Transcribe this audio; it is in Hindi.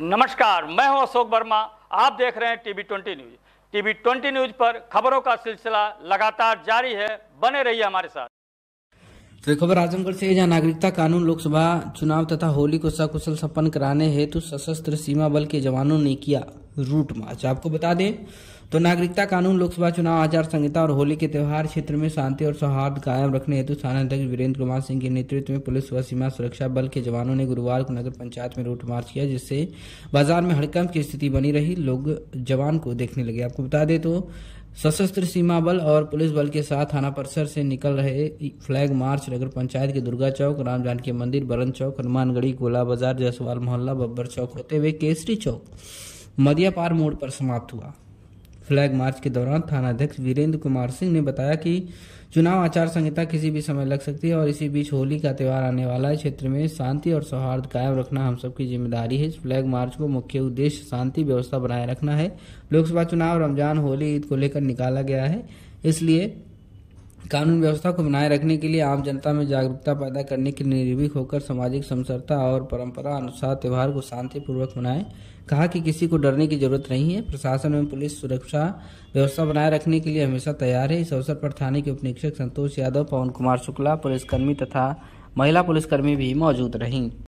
नमस्कार मैं हूं अशोक वर्मा आप देख रहे हैं TV twenty news TV twenty news पर खबरों का सिलसिला लगातार जारी है बने रहिए हमारे साथ तो खबर आजमगढ़ से जहाँ नागरिकता कानून लोकसभा चुनाव तथा होली को सकुशल संपन्न कराने हेतु सशस्त्र सीमा बल के जवानों ने किया रूट मार्च आपको बता दें तो नागरिकता कानून लोकसभा चुनाव आचार संहिता और होली के त्यौहार क्षेत्र में शांति और सौहार्द कायम रखने हेतु थाना अध्यक्ष वीरेंद्र कुमार सिंह के नेतृत्व में पुलिस व सीमा सुरक्षा बल के जवानों ने गुरुवार को नगर पंचायत में रूट मार्च किया जिससे बाजार में हड़कंप की स्थिति बनी रही लोग जवान को देखने लगे आपको बता दें तो सशस्त्र सीमा बल और पुलिस बल के साथ थाना परिसर से निकल रहे फ्लैग मार्च नगर पंचायत के दुर्गा चौक राम जानकी मंदिर बरन चौक हनुमानगढ़ी गोला बाजार जसवाल मोहल्ला बब्बर चौक होते हुए केसरी चौक मदियापार मोड़ पर समाप्त हुआ फ्लैग मार्च के दौरान थानाध्यक्ष वीरेंद्र कुमार सिंह ने बताया कि चुनाव आचार संहिता किसी भी समय लग सकती है और इसी बीच होली का त्यौहार आने वाला है क्षेत्र में शांति और सौहार्द कायम रखना हम सबकी जिम्मेदारी है इस फ्लैग मार्च को मुख्य उद्देश्य शांति व्यवस्था बनाए रखना है लोकसभा चुनाव रमजान होली ईद को लेकर निकाला गया है इसलिए कानून व्यवस्था को बनाए रखने के लिए आम जनता में जागरूकता पैदा करने के निर्भीक होकर सामाजिक समसरता और परंपरा अनुसार त्यौहार को शांतिपूर्वक मनाएं कहा कि किसी को डरने की जरूरत नहीं है प्रशासन एवं पुलिस सुरक्षा व्यवस्था बनाए रखने के लिए हमेशा तैयार है इस अवसर पर थाने के उप संतोष यादव पवन कुमार शुक्ला पुलिसकर्मी तथा महिला पुलिसकर्मी भी मौजूद रहीं